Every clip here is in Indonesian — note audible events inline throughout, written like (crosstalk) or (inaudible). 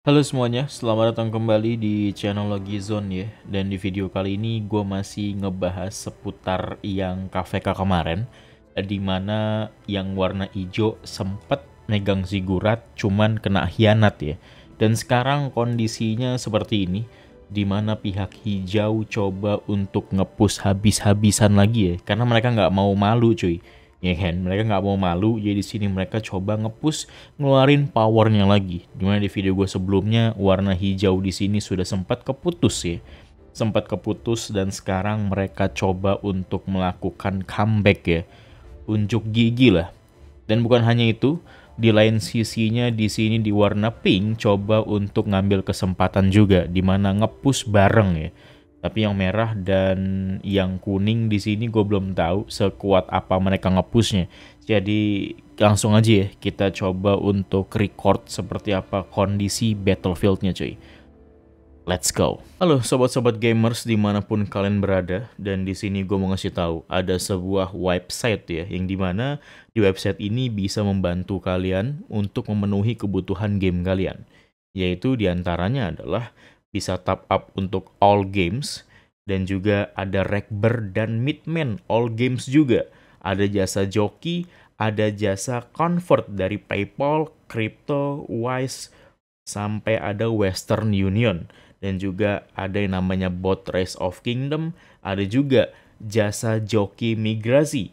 Halo semuanya, selamat datang kembali di channel Logi Zone ya Dan di video kali ini gue masih ngebahas seputar yang KVK kemarin di mana yang warna hijau sempet megang zigurat cuman kena hianat ya Dan sekarang kondisinya seperti ini di mana pihak hijau coba untuk ngepus habis-habisan lagi ya Karena mereka nggak mau malu cuy ya kan mereka nggak mau malu jadi di sini mereka coba ngepus ngeluarin powernya lagi dimana di video gue sebelumnya warna hijau di sini sudah sempat keputus ya sempat keputus dan sekarang mereka coba untuk melakukan comeback ya unjuk gigi lah dan bukan hanya itu di lain sisinya di sini di warna pink coba untuk ngambil kesempatan juga dimana ngepus bareng ya tapi yang merah dan yang kuning di sini gue belum tahu sekuat apa mereka ngepushnya. Jadi langsung aja ya kita coba untuk record seperti apa kondisi battlefieldnya cuy. Let's go. Halo sobat-sobat gamers dimanapun kalian berada dan di sini gue mau ngasih tahu ada sebuah website ya yang dimana di website ini bisa membantu kalian untuk memenuhi kebutuhan game kalian. Yaitu diantaranya adalah bisa top up untuk all games dan juga ada Rekber dan Midman all games juga. Ada jasa joki, ada jasa convert dari PayPal, Crypto, Wise, sampai ada Western Union. Dan juga ada yang namanya bot Race of Kingdom, ada juga jasa joki migrasi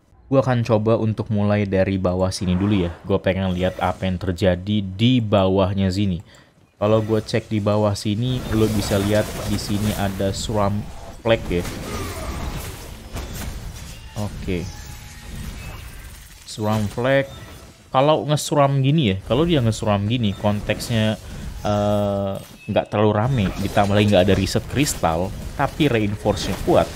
gue akan coba untuk mulai dari bawah sini dulu ya. Gue pengen lihat apa yang terjadi di bawahnya sini. Kalau gue cek di bawah sini, lo bisa lihat di sini ada suram flag ya. Oke. Okay. Suram flag. Kalau ngesuram gini ya, kalau dia ngesuram gini, konteksnya eh, nggak uh, terlalu rame. Ditambah lagi nggak ada riset kristal, tapi reinforce-nya kuat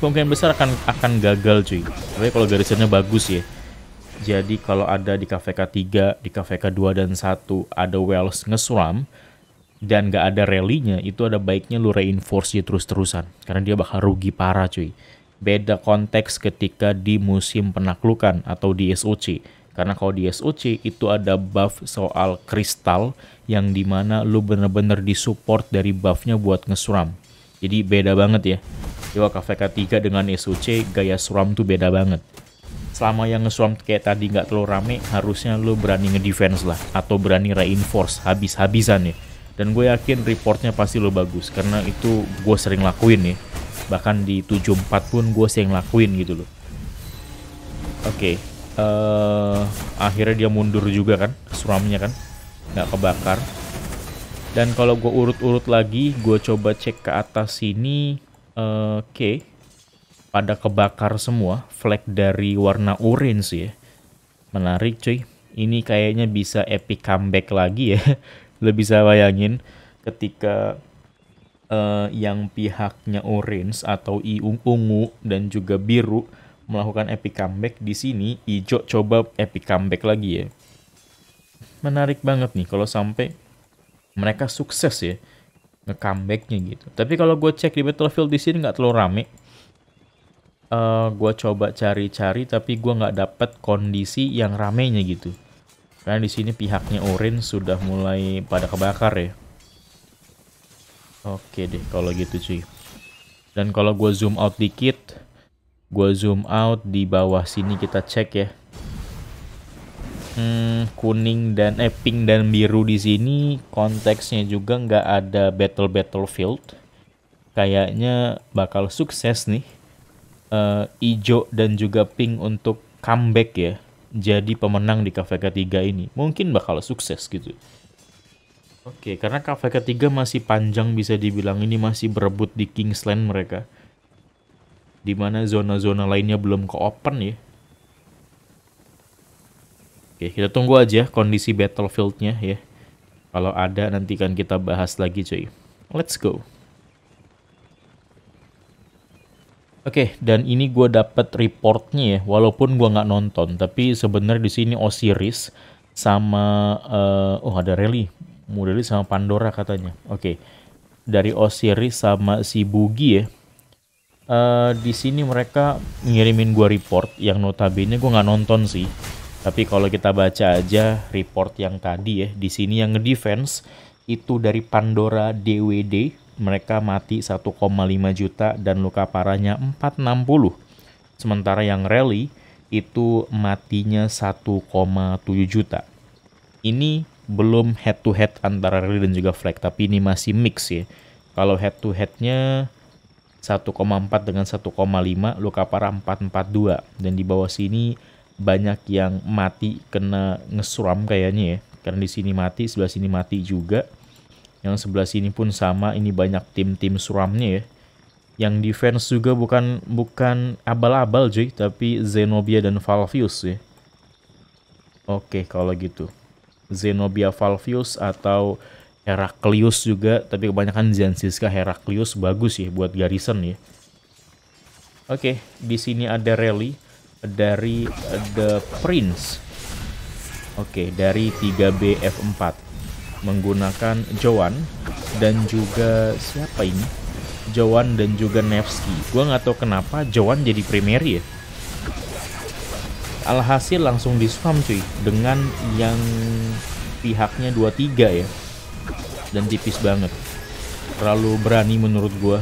kemungkinan besar akan akan gagal cuy tapi kalau garisannya bagus ya jadi kalau ada di KVK 3, di KVK 2 dan 1 ada Wells ngesuram dan gak ada rally-nya, itu ada baiknya lu reinforce dia terus-terusan. Karena dia bakal rugi parah cuy. Beda konteks ketika di musim penaklukan atau di SOC. Karena kalau di SOC itu ada buff soal kristal yang dimana lu bener-bener disupport dari buffnya buat ngesuram. Jadi beda banget ya. Cafe k 3 dengan SOC gaya suram tuh beda banget selama yang ngesuram kayak tadi nggak terlalu rame harusnya lo berani ngedefense lah atau berani reinforce habis-habisan ya dan gue yakin reportnya pasti lo bagus karena itu gue sering lakuin ya bahkan di 74 pun gue sering lakuin gitu loh oke okay. uh, eh, akhirnya dia mundur juga kan suramnya kan nggak kebakar dan kalau gue urut-urut lagi gue coba cek ke atas sini Oke. Okay. Pada kebakar semua. Flag dari warna orange ya. Menarik cuy. Ini kayaknya bisa epic comeback lagi ya. Lebih (laughs) saya bayangin ketika uh, yang pihaknya orange atau iung ungu dan juga biru melakukan epic comeback di sini ijo coba epic comeback lagi ya. Menarik banget nih kalau sampai mereka sukses ya comebacknya gitu. Tapi kalau gue cek di Battlefield di sini nggak terlalu rame. Uh, eh, gue coba cari-cari tapi gue nggak dapet kondisi yang ramenya gitu. Karena di sini pihaknya Orange sudah mulai pada kebakar ya. Oke deh kalau gitu cuy. Dan kalau gue zoom out dikit, gue zoom out di bawah sini kita cek ya hmm, kuning dan eh pink dan biru di sini konteksnya juga nggak ada battle battlefield kayaknya bakal sukses nih uh, eh, ijo dan juga pink untuk comeback ya jadi pemenang di cafe ketiga ini mungkin bakal sukses gitu Oke, karena cafe ketiga masih panjang bisa dibilang ini masih berebut di Kingsland mereka. di mana zona-zona lainnya belum ke open ya. Oke, kita tunggu aja kondisi battlefieldnya ya. Kalau ada nanti kan kita bahas lagi cuy. Let's go. Oke, dan ini gue dapet reportnya ya, walaupun gue nggak nonton, tapi sebenarnya di sini Osiris sama uh, oh ada Rally, Mudeli sama Pandora katanya. Oke, dari Osiris sama si Bugi ya. Uh, di sini mereka ngirimin gue report yang notabene gue nggak nonton sih tapi kalau kita baca aja report yang tadi ya, di sini yang ngedefense itu dari Pandora DWD, mereka mati 1,5 juta dan luka parahnya 460. Sementara yang rally itu matinya 1,7 juta. Ini belum head to head antara rally dan juga flag, tapi ini masih mix ya. Kalau head to headnya 1,4 dengan 1,5, luka parah 442 dan di bawah sini banyak yang mati kena ngesuram kayaknya ya. Karena di sini mati, sebelah sini mati juga. Yang sebelah sini pun sama, ini banyak tim-tim suramnya ya. Yang defense juga bukan bukan abal-abal cuy, tapi Zenobia dan Valvius ya. Oke, kalau gitu. Zenobia Valvius atau Heraklius juga, tapi kebanyakan Zansiska Heraklius bagus ya buat garrison ya. Oke, di sini ada rally dari eh, The Prince. Oke, okay, dari 3 BF 4 menggunakan Joan dan juga siapa ini? Joan dan juga Nevsky. Gua nggak tahu kenapa Joan jadi primary ya. Alhasil langsung di spam cuy dengan yang pihaknya 23 ya. Dan tipis banget. Terlalu berani menurut gua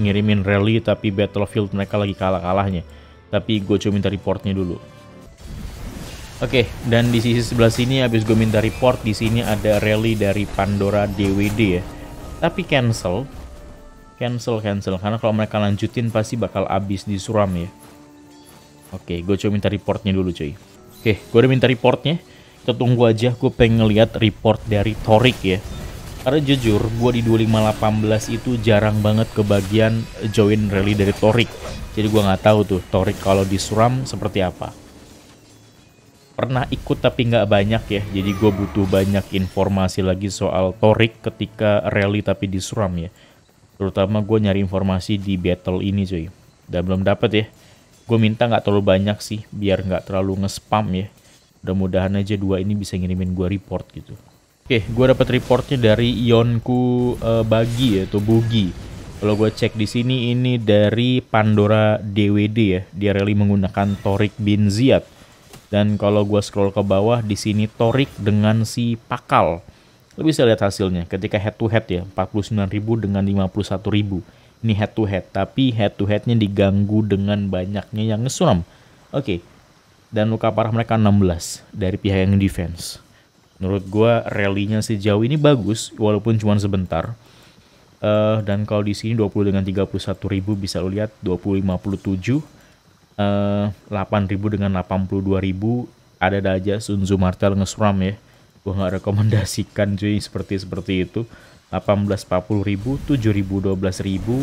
ngirimin rally tapi Battlefield mereka lagi kalah-kalahnya tapi gue cuma minta reportnya dulu. Oke, okay, dan di sisi sebelah sini habis gue minta report, di sini ada rally dari Pandora DWD ya. Tapi cancel. Cancel, cancel. Karena kalau mereka lanjutin pasti bakal abis di suram ya. Oke, okay, gue cuma minta reportnya dulu cuy. Oke, okay, gue udah minta reportnya. Kita tunggu aja, gue pengen lihat report dari Torik ya. Karena jujur, gue di 2518 itu jarang banget kebagian join rally dari Torik. Jadi gue nggak tahu tuh Torik kalau di Suram seperti apa. Pernah ikut tapi nggak banyak ya, jadi gue butuh banyak informasi lagi soal Torik ketika rally tapi di Suram ya. Terutama gue nyari informasi di battle ini cuy. Dan belum dapet ya. Gue minta nggak terlalu banyak sih, biar nggak terlalu ngespam spam ya. Mudah-mudahan aja dua ini bisa ngirimin gue report gitu. Oke, gue dapat reportnya dari Yonku uh, Bagi yaitu Bugi. Kalau gue cek di sini ini dari Pandora DWD ya. Dia rally menggunakan Torik bin Ziyad. Dan kalau gue scroll ke bawah di sini Torik dengan si Pakal. Lo bisa lihat hasilnya ketika head to head ya, 49.000 dengan 51.000. Ini head to head, tapi head to headnya diganggu dengan banyaknya yang ngesuram. Oke. Okay. Dan luka parah mereka 16 dari pihak yang defense menurut gue rally-nya sejauh ini bagus walaupun cuma sebentar uh, dan kalau di sini 20 dengan 31 ribu bisa lo lihat 2057 uh, 8 ribu dengan 82 ribu ada ada aja Sunzu Martel ngesuram ya gue nggak rekomendasikan cuy seperti seperti itu 1840 ribu 7012 ribu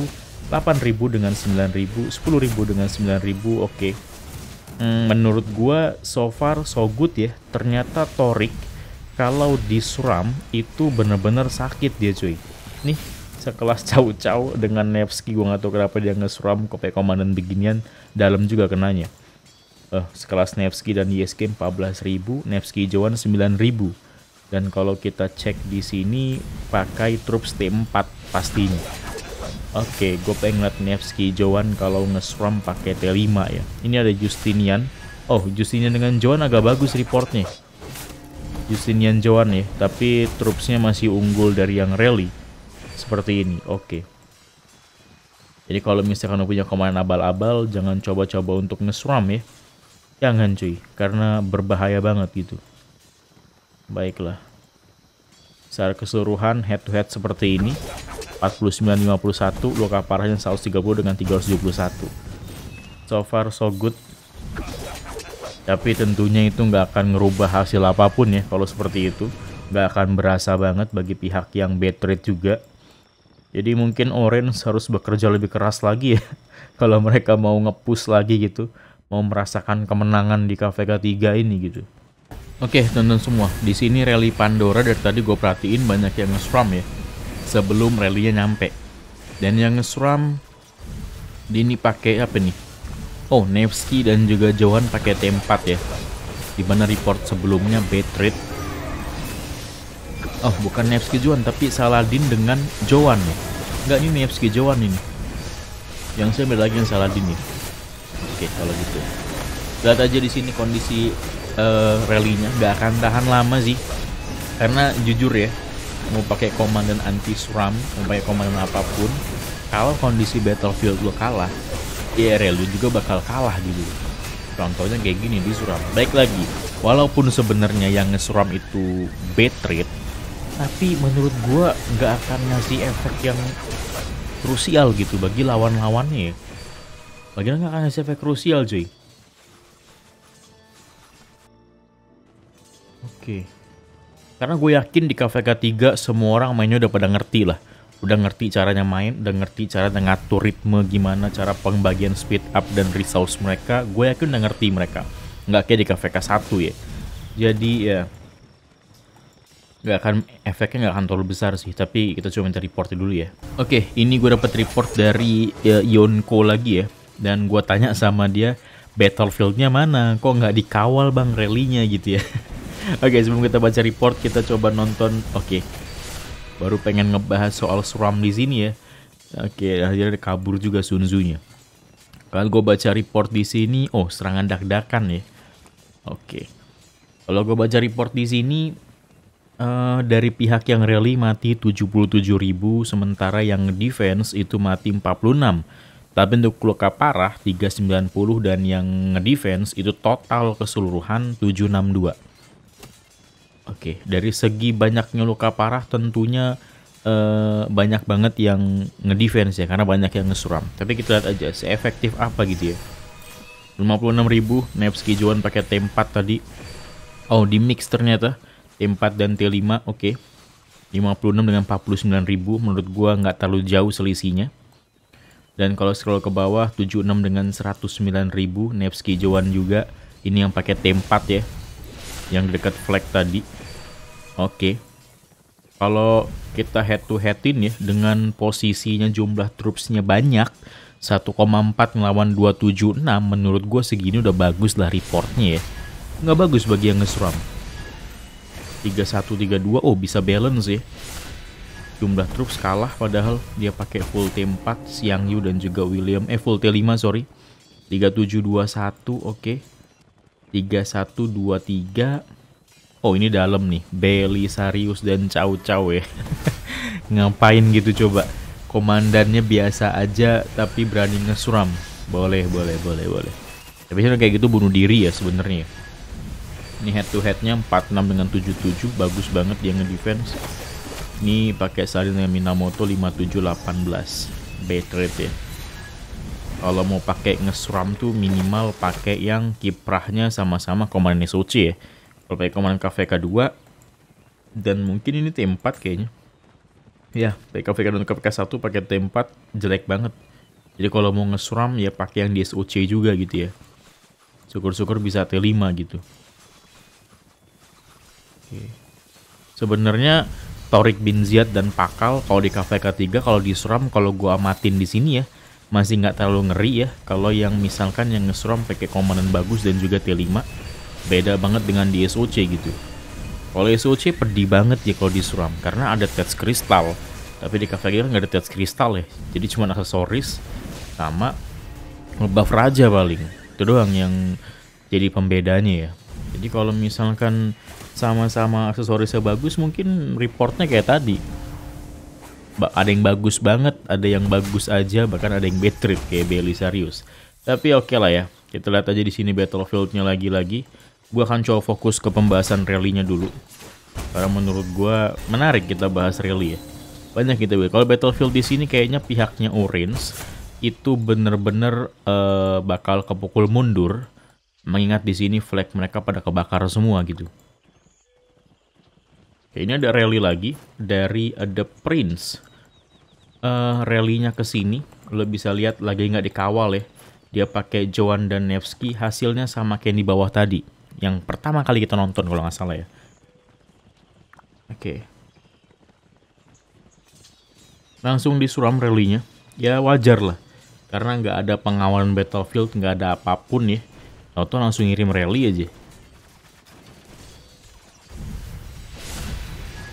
8 ribu dengan 9 ribu 10 ribu dengan 9 ribu oke okay. hmm, menurut gue so far so good ya ternyata Torik kalau disuram itu bener-bener sakit dia cuy nih sekelas cau-cau dengan Nevsky gue gak tau kenapa dia ngesuram ke komandan beginian dalam juga kenanya eh uh, sekelas Nevsky dan YSK e 14.000 Nevsky Joan 9.000 dan kalau kita cek di sini pakai troops T4 pastinya Oke, okay, gue pengen liat Nevsky Joan kalau ngesram pakai T5 ya. Ini ada Justinian. Oh, Justinian dengan Joan agak bagus reportnya. Justinian Joan ya, tapi troopsnya masih unggul dari yang rally. Seperti ini, oke. Okay. Jadi kalau misalkan punya komandan abal-abal, jangan coba-coba untuk ngesram ya. Jangan cuy, karena berbahaya banget gitu. Baiklah. Secara keseluruhan head to head seperti ini. 49-51, luka parahnya 130 dengan 371. So far so good tapi tentunya itu nggak akan ngerubah hasil apapun ya kalau seperti itu nggak akan berasa banget bagi pihak yang bad rate juga jadi mungkin Orange harus bekerja lebih keras lagi ya (laughs) kalau mereka mau ngepus lagi gitu mau merasakan kemenangan di KVK 3 ini gitu Oke, tonton semua. Di sini rally Pandora dari tadi gue perhatiin banyak yang ngesram ya. Sebelum rallynya nyampe. Dan yang ngesram ini pakai apa nih? Oh, Nevsky dan juga Johan pakai T4 ya. Dimana report sebelumnya bad rate. Oh, bukan Nevsky Johan tapi Saladin dengan Johan ya. Enggak, ini Nevsky Johan ini. Yang saya ambil lagi yang Saladin nih. Oke, kalau gitu. Lihat aja di sini kondisi uh, rally-nya nggak akan tahan lama sih. Karena jujur ya, mau pakai komandan anti suram, mau pakai komandan apapun, kalau kondisi battlefield lo kalah, IRL iya, juga bakal kalah gitu. Contohnya kayak gini di suram. Baik lagi, walaupun sebenarnya yang ngesuram itu bad rate, tapi menurut gua nggak akan ngasih efek yang krusial gitu bagi lawan-lawannya. Ya. Bagaimana nggak akan ngasih efek krusial cuy. Oke. Karena gue yakin di KVK 3 semua orang mainnya udah pada ngerti lah udah ngerti caranya main, udah ngerti cara ngatur ritme gimana, cara pembagian speed up dan resource mereka, gue yakin udah ngerti mereka. Nggak kayak di KVK 1 ya. Jadi ya, nggak akan efeknya nggak akan terlalu besar sih, tapi kita coba minta report dulu ya. Oke, okay, ini gue dapat report dari ya, Yonko lagi ya, dan gue tanya sama dia, Battlefieldnya mana? Kok nggak dikawal bang rally-nya gitu ya? (laughs) Oke, okay, sebelum kita baca report, kita coba nonton. Oke, okay baru pengen ngebahas soal suram di sini ya. Oke, akhirnya kabur juga Sunzunya. Kalau gue baca report di sini, oh serangan dak-dakan ya. Oke. Kalau gue baca report di sini uh, dari pihak yang rally mati 77.000 sementara yang defense itu mati 46. Tapi untuk luka parah 390 dan yang defense itu total keseluruhan 762. Oke, dari segi banyaknya luka parah tentunya uh, banyak banget yang ngedefense ya karena banyak yang ngesuram. Tapi kita lihat aja seefektif apa gitu ya. 56.000 Nevsky Joan pakai T4 tadi. Oh, di mix ternyata T4 dan T5. Oke. Okay. 56 dengan 49.000 menurut gua nggak terlalu jauh selisihnya. Dan kalau scroll ke bawah 76 dengan 109.000 Nevsky Joan juga ini yang pakai T4 ya yang dekat flag tadi. Oke. Okay. Kalau kita head to headin ya dengan posisinya jumlah troopsnya banyak 1,4 melawan 276 menurut gue segini udah bagus lah reportnya ya. Nggak bagus bagi yang ngesram. 3132 oh bisa balance ya. Jumlah troops kalah padahal dia pakai full T4 Siang Yu dan juga William eh full T5 sorry. 3721 oke. Okay tiga satu dua tiga Oh, ini dalam nih. Sarius, dan Cao Cao ya. (laughs) Ngapain gitu coba? Komandannya biasa aja tapi berani ngesuram. Boleh, boleh, boleh, boleh. Tapi kayak gitu bunuh diri ya sebenarnya. Ini head to headnya 46 dengan 77 bagus banget dia ngedefense. Ini pakai salin dengan Minamoto 5718. Bad rate ya kalau mau pakai ngesram tuh minimal pakai yang kiprahnya sama-sama Komandan Sochi ya. Kalau pakai Komandan KVK2 dan mungkin ini T4 kayaknya. Ya, PKVK dan KVK1 pakai T4 jelek banget. Jadi kalau mau ngesram ya pakai yang di SOC juga gitu ya. Syukur-syukur bisa T5 gitu. Oke. Sebenarnya Torik bin Ziyad dan Pakal kalau di KVK3 kalau disuram kalau gua amatin di sini ya masih nggak terlalu ngeri ya kalau yang misalkan yang ngesrom pakai komandan bagus dan juga T5 beda banget dengan di SOC gitu kalau SOC pedih banget ya kalau disuram karena ada touch kristal tapi di cafe Cavalier nggak ada touch kristal ya jadi cuma aksesoris sama buff raja paling itu doang yang jadi pembedanya ya jadi kalau misalkan sama-sama aksesorisnya bagus mungkin reportnya kayak tadi ada yang bagus banget, ada yang bagus aja, bahkan ada yang bad trip kayak Belisarius. Tapi oke okay lah ya, kita lihat aja di sini Battlefieldnya lagi-lagi. Gue akan coba fokus ke pembahasan rally-nya dulu. Karena menurut gue menarik kita bahas rally ya. Banyak kita gitu. Kalau Battlefield di sini kayaknya pihaknya Orange itu bener-bener uh, bakal kepukul mundur. Mengingat di sini flag mereka pada kebakar semua gitu. Oke, ini ada rally lagi dari The Prince uh, eh, rally ke sini, lo bisa lihat lagi nggak dikawal ya. Dia pakai Joan dan Nevsky, hasilnya sama kayak di bawah tadi. Yang pertama kali kita nonton kalau nggak salah ya. Oke. Okay. Langsung disuram rally Ya wajar lah. Karena nggak ada pengawalan battlefield, nggak ada apapun ya. Atau langsung ngirim rally aja.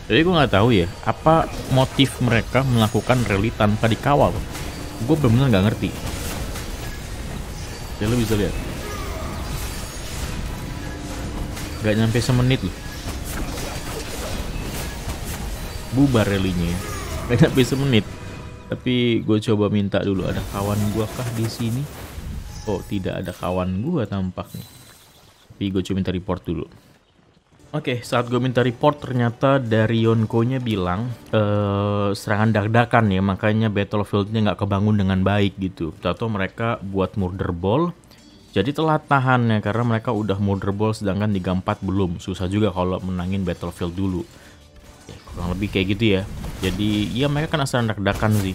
Jadi gue nggak tahu ya apa motif mereka melakukan rally tanpa dikawal. Gue benar-benar nggak ngerti. Ya lo bisa lihat. Gak nyampe semenit loh. Bubar rallynya. Ya. Gak nyampe semenit. Tapi gue coba minta dulu ada kawan gue kah di sini? Oh tidak ada kawan gue tampaknya. Tapi gue coba minta report dulu. Oke, okay, saat gue minta report ternyata dari Yonko-nya bilang uh, serangan dadakan ya, makanya Battlefield-nya nggak kebangun dengan baik gitu. Tato mereka buat murder ball, jadi telat tahan ya karena mereka udah murder ball sedangkan di 4 belum. Susah juga kalau menangin Battlefield dulu. Ya, kurang lebih kayak gitu ya. Jadi ya mereka kena serangan dadakan sih.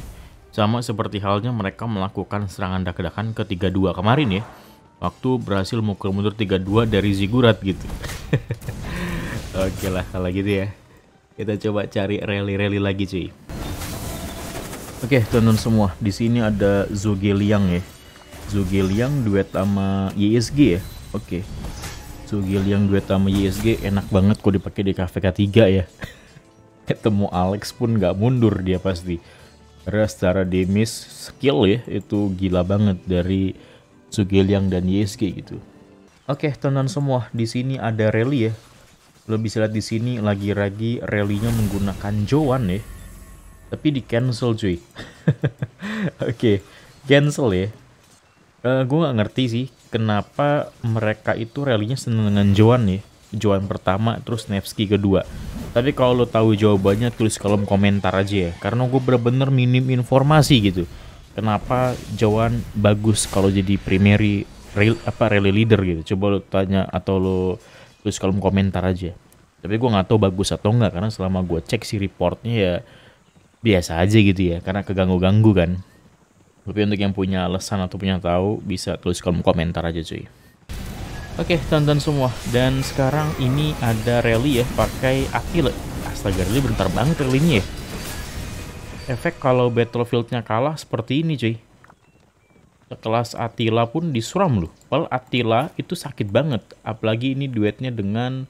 Sama seperti halnya mereka melakukan serangan dadakan ke 32 kemarin ya waktu berhasil mukul mundur 3-2 dari Zigurat gitu. (laughs) Oke lah kalau gitu ya. Kita coba cari rally-rally lagi cuy. Oke, teman-teman semua, di sini ada Liang ya. Liang duet sama YSG ya. Oke. Liang duet sama YSG enak banget kok dipakai di KVK 3 ya. (laughs) Ketemu Alex pun nggak mundur dia pasti. Karena secara damage skill ya itu gila banget dari Sugeliang dan YSG gitu. Oke, teman semua, di sini ada rally ya. Lo bisa lihat di sini lagi-lagi rallynya menggunakan Joan ya. Tapi di cancel cuy. (laughs) Oke, cancel ya. Uh, eh, gue gak ngerti sih kenapa mereka itu rallynya nya seneng dengan Joan ya. Joan pertama, terus Nevsky kedua. Tapi kalau lo tahu jawabannya tulis kolom komentar aja ya. Karena gue bener-bener minim informasi gitu kenapa Joan bagus kalau jadi primary real apa rally leader gitu coba lo tanya atau lo tulis kolom komentar aja tapi gue nggak tahu bagus atau nggak karena selama gue cek si reportnya ya biasa aja gitu ya karena keganggu-ganggu kan tapi untuk yang punya alasan atau punya tahu bisa tulis kolom komentar aja cuy Oke, okay, tonton semua. Dan sekarang ini ada rally ya pakai Akile. Astaga, rally bentar banget rally ini ya efek kalau Battlefieldnya kalah seperti ini cuy. Kelas Attila pun disuram loh. Well, Attila itu sakit banget. Apalagi ini duetnya dengan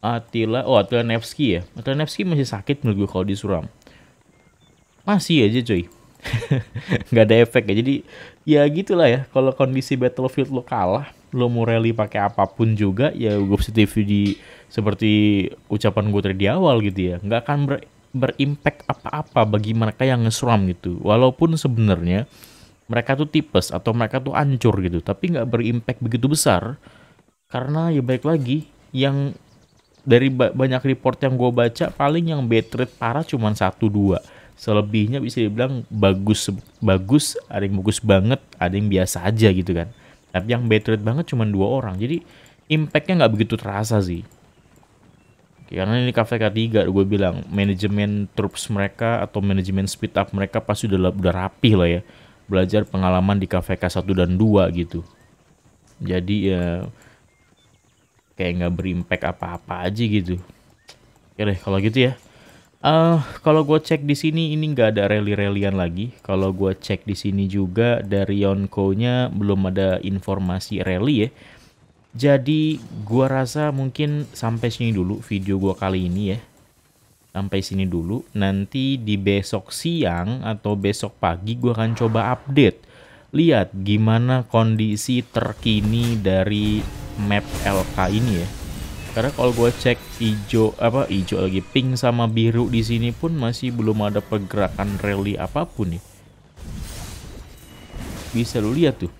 Attila, oh Attila Nevsky ya. Attila Nevsky masih sakit menurut gue kalau disuram. Masih aja cuy. (laughs) Nggak ada efek ya. Jadi ya gitulah ya. Kalau kondisi Battlefield lo kalah, lo mau rally pakai apapun juga, ya gue positif di seperti ucapan gue tadi di awal gitu ya. Nggak akan ber berimpact apa-apa bagi mereka yang ngesuram gitu. Walaupun sebenarnya mereka tuh tipes atau mereka tuh ancur gitu, tapi nggak berimpact begitu besar karena ya baik lagi yang dari ba banyak report yang gue baca paling yang bad rate parah cuma satu dua selebihnya bisa dibilang bagus bagus ada yang bagus banget ada yang biasa aja gitu kan tapi yang bad rate banget cuma dua orang jadi impactnya nggak begitu terasa sih karena ini kafe ketiga gue bilang manajemen troops mereka atau manajemen speed up mereka pasti udah udah rapih lah ya belajar pengalaman di kafe K1 dan 2 gitu jadi ya kayak nggak berimpact apa-apa aja gitu oke deh kalau gitu ya Uh, kalau gue cek di sini ini nggak ada rally relian lagi. Kalau gue cek di sini juga dari Yonko-nya belum ada informasi rally ya jadi gua rasa mungkin sampai sini dulu video gua kali ini ya. Sampai sini dulu. Nanti di besok siang atau besok pagi gua akan coba update. Lihat gimana kondisi terkini dari map LK ini ya. Karena kalau gua cek hijau apa hijau lagi pink sama biru di sini pun masih belum ada pergerakan rally apapun nih. Bisa lu lihat tuh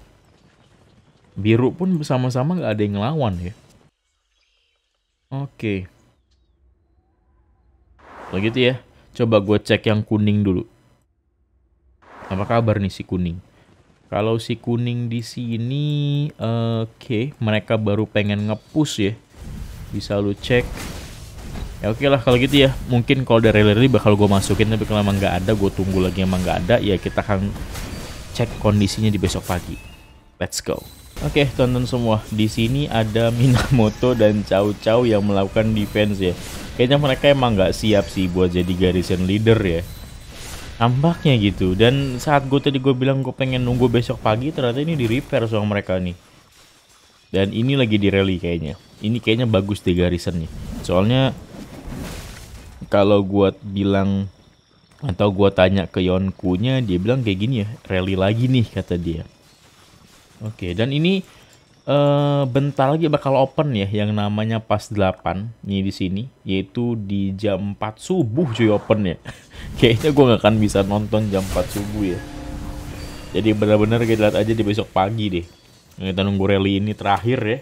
biru pun sama-sama nggak ada yang ngelawan ya. Oke. Kalau gitu ya, coba gue cek yang kuning dulu. Apa kabar nih si kuning? Kalau si kuning di sini, oke, okay, mereka baru pengen ngepus ya. Bisa lu cek. Ya oke okay lah kalau gitu ya. Mungkin kalau dari rally bakal gue masukin, tapi kalau emang nggak ada, gue tunggu lagi emang nggak ada. Ya kita akan cek kondisinya di besok pagi. Let's go. Oke, okay, tonton semua. Di sini ada Minamoto dan Chow Chow yang melakukan defense ya. Kayaknya mereka emang nggak siap sih buat jadi garisan leader ya. Nampaknya gitu. Dan saat gue tadi gue bilang gue pengen nunggu besok pagi, ternyata ini di repair sama mereka nih. Dan ini lagi di rally kayaknya. Ini kayaknya bagus deh garisannya. Soalnya kalau gue bilang atau gue tanya ke Yonkunya, dia bilang kayak gini ya, rally lagi nih kata dia Oke, dan ini uh, bentar lagi bakal open ya yang namanya pas 8 ini di sini yaitu di jam 4 subuh cuy open ya. (laughs) Kayaknya gue gak akan bisa nonton jam 4 subuh ya. Jadi benar-benar kita lihat aja di besok pagi deh. Kita nunggu rally ini terakhir ya.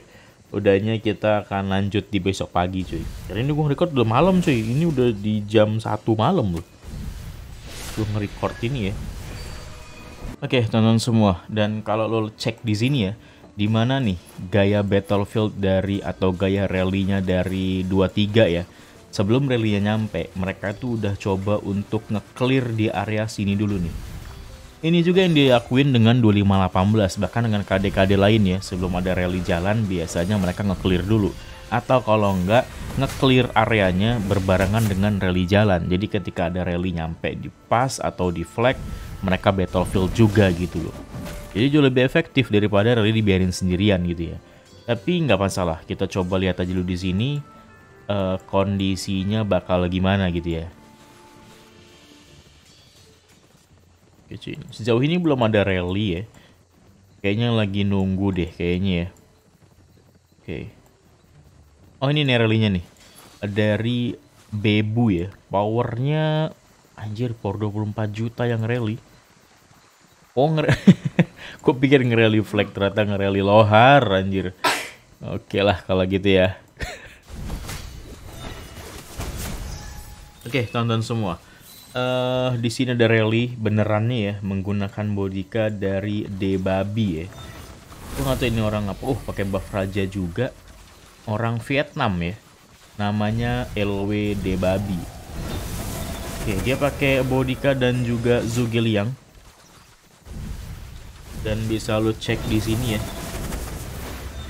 Udahnya kita akan lanjut di besok pagi cuy. Karena ini gue record udah malam cuy. Ini udah di jam 1 malam loh. Gue nge-record ini ya. Oke, okay, tonton semua. Dan kalau lo cek di sini ya, di mana nih gaya battlefield dari atau gaya rally-nya dari 23 ya. Sebelum rally-nya nyampe, mereka tuh udah coba untuk nge-clear di area sini dulu nih. Ini juga yang diakuin dengan 2518 bahkan dengan KD-KD lain ya. Sebelum ada rally jalan biasanya mereka nge-clear dulu atau kalau enggak nge-clear areanya berbarengan dengan rally jalan. Jadi ketika ada rally nyampe di pass atau di flag mereka Battlefield juga gitu loh. Jadi jauh lebih efektif daripada Rally dibiarin sendirian gitu ya. Tapi nggak masalah, kita coba lihat aja dulu di sini uh, kondisinya bakal gimana gitu ya. sejauh ini belum ada rally ya. Kayaknya lagi nunggu deh kayaknya ya. Oke. Oh ini nih rally-nya nih. Dari Bebu ya. Powernya anjir for 24 juta yang rally oh nger (laughs) gue pikir ngerally flag ternyata ngerally lohar anjir oke okay lah kalau gitu ya (laughs) oke okay, tonton semua uh, di sini ada rally beneran nih ya menggunakan bodika dari Debabi ya gue nggak tahu ini orang apa oh pakai buff raja juga orang Vietnam ya namanya LW Debabi Oke, dia pakai Bodika dan juga yang Dan bisa lo cek di sini ya.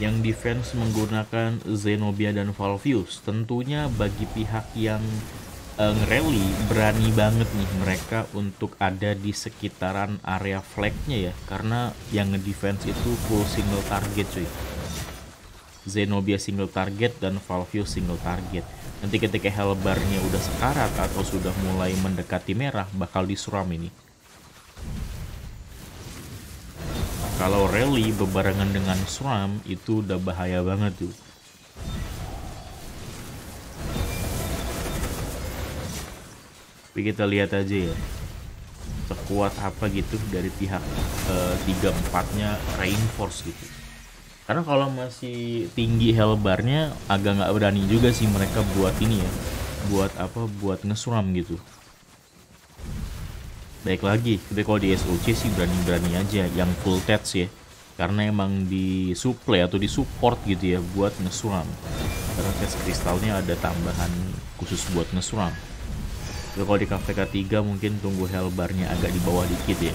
Yang defense menggunakan Zenobia dan Valvius. Tentunya bagi pihak yang uh, eh, rally berani banget nih mereka untuk ada di sekitaran area flagnya ya karena yang defense itu full single target cuy Zenobia single target dan Valvius single target Nanti ketika helbarnya udah sekarat atau sudah mulai mendekati merah, bakal disuram ini. Nah, kalau rally bebarengan dengan suram, itu udah bahaya banget tuh. Tapi kita lihat aja ya, sekuat apa gitu dari pihak eh, tiga uh, empatnya reinforce gitu karena kalau masih tinggi helbarnya agak nggak berani juga sih mereka buat ini ya buat apa buat ngesuram gitu baik lagi tapi kalau di SOC sih berani-berani aja yang full tets ya karena emang di supply atau di support gitu ya buat ngesuram karena tes kristalnya ada tambahan khusus buat ngesuram tapi kalau di KVK 3 mungkin tunggu helbarnya agak di bawah dikit ya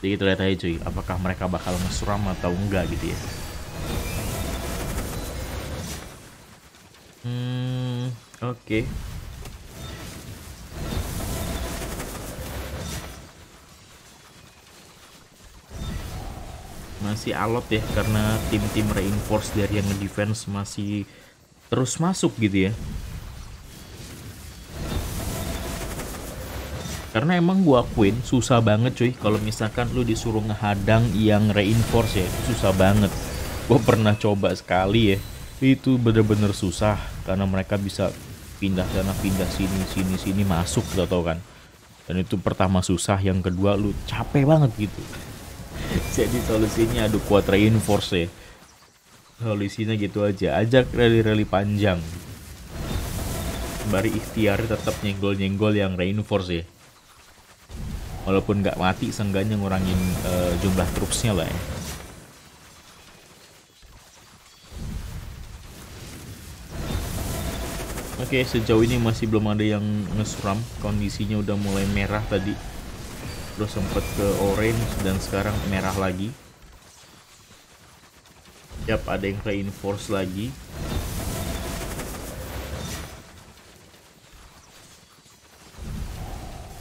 jadi kita lihat aja cuy, apakah mereka bakal ngesuram atau enggak gitu ya. Hmm, oke. Okay. Masih alot ya karena tim-tim reinforce dari yang defense masih terus masuk gitu ya. Karena emang gua akuin susah banget cuy kalau misalkan lu disuruh ngehadang yang reinforce ya, itu susah banget. Gua pernah coba sekali ya. Itu bener-bener susah karena mereka bisa pindah sana, pindah sini, sini, sini masuk lo tau kan. Dan itu pertama susah, yang kedua lu capek banget gitu. (laughs) Jadi solusinya adu kuat reinforce ya solusinya gitu aja ajak rally-rally panjang bari ikhtiar tetap nyenggol-nyenggol yang reinforce ya walaupun nggak mati seenggaknya ngurangin uh, jumlah truknya lah ya Oke, okay, sejauh ini masih belum ada yang ngesram. Kondisinya udah mulai merah tadi. Terus sempet ke orange dan sekarang merah lagi. Yap, ada yang reinforce lagi.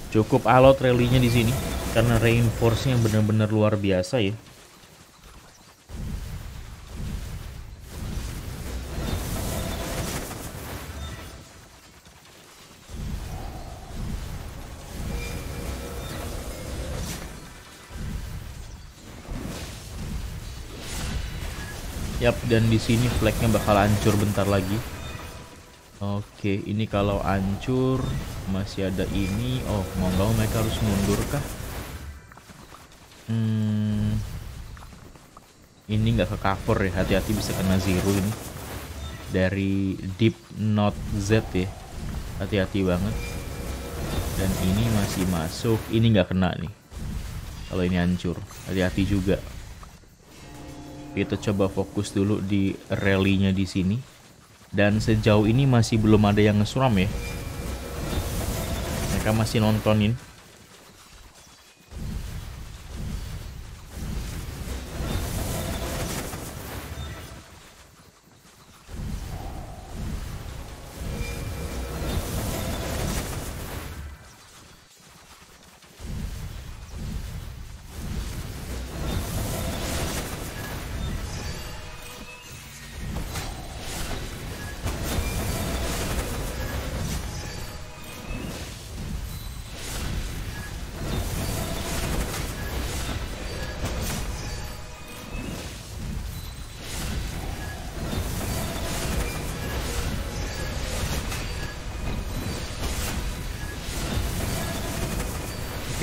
cukup alot rally-nya di sini karena reinforce-nya benar-benar luar biasa ya. Yap, dan di sini flag-nya bakal hancur bentar lagi. Oke, ini kalau hancur masih ada ini. Oh, mau nggak mereka harus mundur kah? Hmm, ini nggak ke cover ya. Hati-hati bisa kena zero ini dari Deep Not Z ya. Hati-hati banget. Dan ini masih masuk. Ini nggak kena nih. Kalau ini hancur, hati-hati juga. Kita coba fokus dulu di rally-nya di sini dan sejauh ini masih belum ada yang ngesuram ya mereka masih nontonin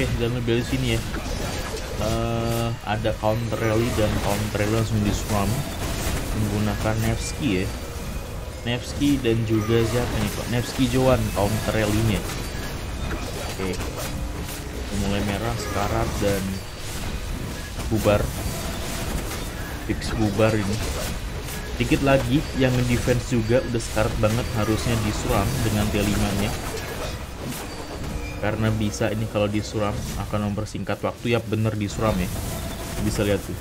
Ya, jangan lebih beli sini ya uh, ada counter rally dan counter rally langsung di swarm menggunakan Nevsky ya Nevsky dan juga siapa nih kok Nevsky Joan counter rally-nya oke okay. mulai merah sekarat dan bubar fix bubar ini dikit lagi yang defense juga udah sekarat banget harusnya swarm dengan T5 nya karena bisa ini kalau disuram akan mempersingkat waktu ya bener disuram ya bisa lihat tuh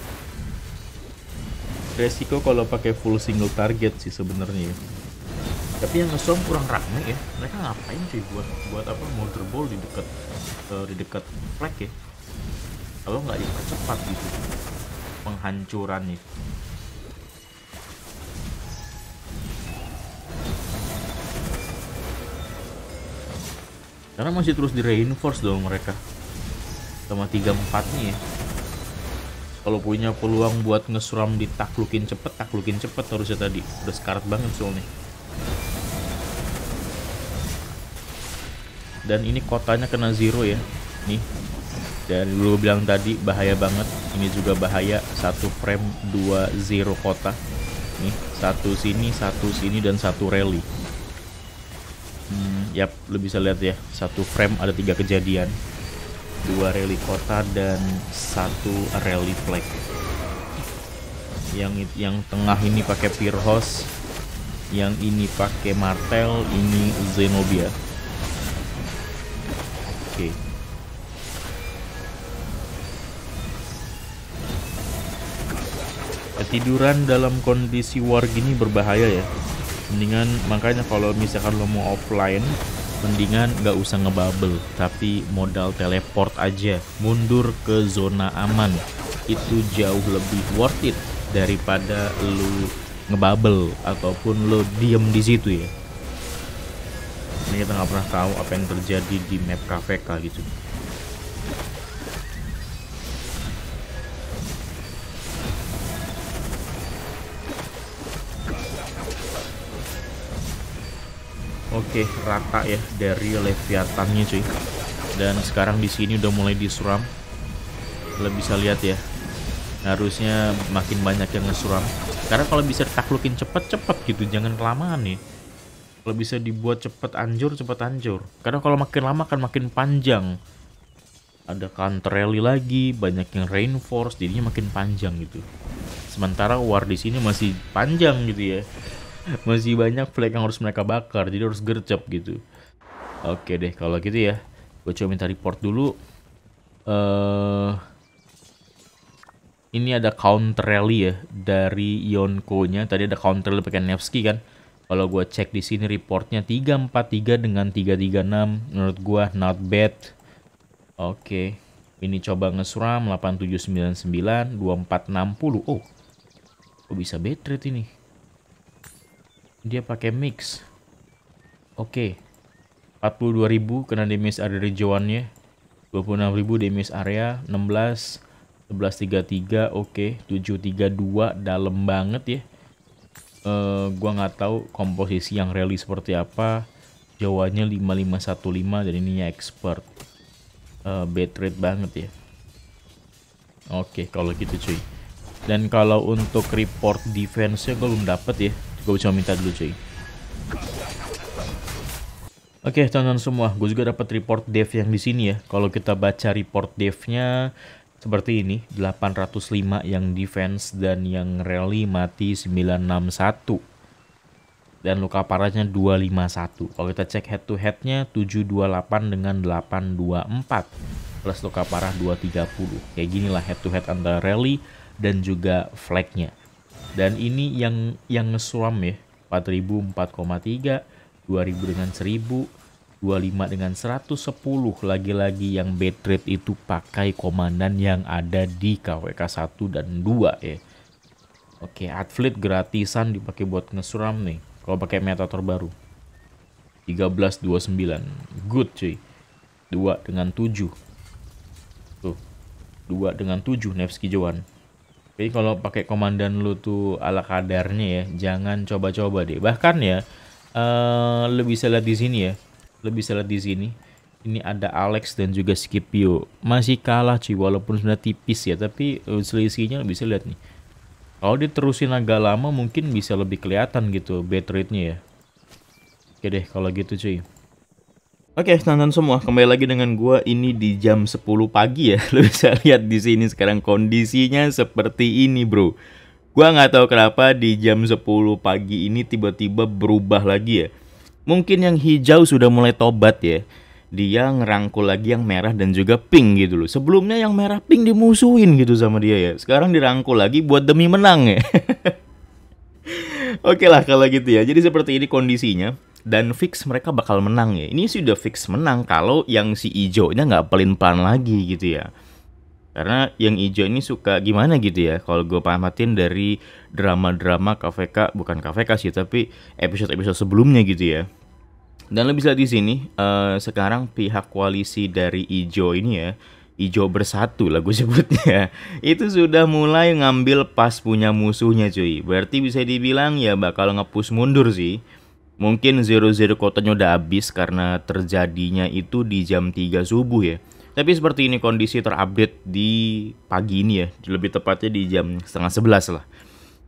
resiko kalau pakai full single target sih sebenarnya ya. tapi yang ngesom kurang rame ya mereka ngapain sih buat buat apa motor ball di dekat uh, di dekat flag ya kalau nggak dipercepat ya, gitu penghancurannya Karena masih terus di reinforce dong mereka. Sama 3 4 nih ya. Kalau punya peluang buat ngesuram ditaklukin cepet, taklukin cepet harusnya tadi. Udah sekarat banget soalnya. Dan ini kotanya kena zero ya. Nih. Dan dulu bilang tadi bahaya banget. Ini juga bahaya. Satu frame, dua zero kota. Nih, satu sini, satu sini, dan satu rally Hmm, yap, lu bisa lihat ya, satu frame ada tiga kejadian, dua rally kota dan satu rally flag. Yang yang tengah ini pakai Pirhos, yang ini pakai Martel, ini Zenobia. Oke. Okay. Ketiduran dalam kondisi war gini berbahaya ya mendingan makanya kalau misalkan lo mau offline mendingan nggak usah ngebubble tapi modal teleport aja mundur ke zona aman itu jauh lebih worth it daripada lo ngebubble ataupun lo diem di situ ya ini kita nggak pernah tahu apa yang terjadi di map KVK gitu Oke, rata ya dari leviatannya cuy. Dan sekarang di sini udah mulai disuram. Kalian bisa lihat ya. Harusnya makin banyak yang ngesuram. Karena kalau bisa taklukin cepet-cepet gitu, jangan kelamaan nih. Ya. Kalau bisa dibuat cepet anjur, cepet anjur. Karena kalau makin lama kan makin panjang. Ada counter lagi, banyak yang reinforce, jadinya makin panjang gitu. Sementara war di sini masih panjang gitu ya masih banyak flag yang harus mereka bakar jadi harus gercep gitu oke deh kalau gitu ya gue coba minta report dulu uh, ini ada counter rally ya dari Yonko nya tadi ada counter rally pakai Nevsky kan kalau gue cek di sini reportnya 343 dengan 336 menurut gue not bad oke ini coba ngesuram 8799 2460 oh kok bisa bitrate ini dia pakai mix. Oke. Okay. 42.000 kena damage ada hijauannya. 26.000 damage area, 16 1133 oke, okay. 732 dalam banget ya. Uh, gua nggak tahu komposisi yang rally seperti apa. Jawanya 5515 dan ininya expert. Uh, rate banget ya. Oke, okay, kalau gitu cuy. Dan kalau untuk report defense-nya gue belum dapat ya. Gue bisa minta dulu cuy. Oke, okay, teman semua. Gue juga dapat report dev yang di sini ya. Kalau kita baca report devnya seperti ini, 805 yang defense dan yang rally mati 961. Dan luka parahnya 251. Kalau kita cek head to headnya 728 dengan 824 plus luka parah 230. Kayak ginilah head to head antara rally dan juga flagnya. Dan ini yang yang ngesuram ya. 4000 4,3, 2000 dengan 1000, 25 dengan 110. Lagi-lagi yang betret itu pakai komandan yang ada di KWK 1 dan 2 ya. Oke, atlet gratisan dipakai buat ngesuram nih. Kalau pakai meta terbaru. 1329. Good cuy. 2 dengan 7. Tuh. 2 dengan 7 Nevsky johan jadi kalau pakai komandan lu tuh ala kadarnya ya, jangan coba-coba deh. Bahkan ya, uh, lu bisa lihat di sini ya, lebih bisa lihat di sini. Ini ada Alex dan juga Scipio. Masih kalah sih, walaupun sudah tipis ya, tapi selisihnya lebih bisa lihat nih. Kalau diterusin agak lama mungkin bisa lebih kelihatan gitu rate nya ya. Oke deh kalau gitu cuy. Oke, okay, nonton semua, kembali lagi dengan gua ini di jam 10 pagi ya. Lo (laughs) bisa lihat di sini sekarang kondisinya seperti ini, Bro. Gua nggak tahu kenapa di jam 10 pagi ini tiba-tiba berubah lagi ya. Mungkin yang hijau sudah mulai tobat ya. Dia ngerangkul lagi yang merah dan juga pink gitu loh. Sebelumnya yang merah pink dimusuhin gitu sama dia ya. Sekarang dirangkul lagi buat demi menang ya. (laughs) (laughs) Oke lah kalau gitu ya. Jadi seperti ini kondisinya dan fix mereka bakal menang ya. Ini sudah fix menang kalau yang si Ijo nggak pelin-pelan lagi gitu ya. Karena yang ijo ini suka gimana gitu ya. Kalau gue pamatin dari drama-drama KVK, bukan KVK sih, tapi episode-episode sebelumnya gitu ya. Dan lebih jelas di sini, uh, sekarang pihak koalisi dari ijo ini ya, Ijo Bersatu lagu sebutnya Itu sudah mulai ngambil pas punya musuhnya cuy Berarti bisa dibilang ya bakal ngepus mundur sih Mungkin zero zero kotanya udah habis karena terjadinya itu di jam 3 subuh ya Tapi seperti ini kondisi terupdate di pagi ini ya Lebih tepatnya di jam setengah sebelas lah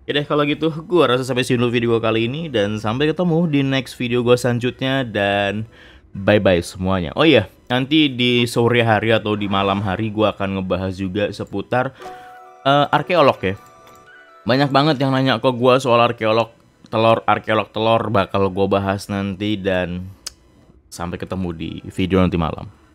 Ya deh kalau gitu gua rasa sampai sini dulu video gue kali ini Dan sampai ketemu di next video gue selanjutnya Dan bye-bye semuanya Oh iya nanti di sore hari atau di malam hari gue akan ngebahas juga seputar uh, arkeolog ya. Banyak banget yang nanya kok gue soal arkeolog telur, arkeolog telur bakal gue bahas nanti dan sampai ketemu di video nanti malam.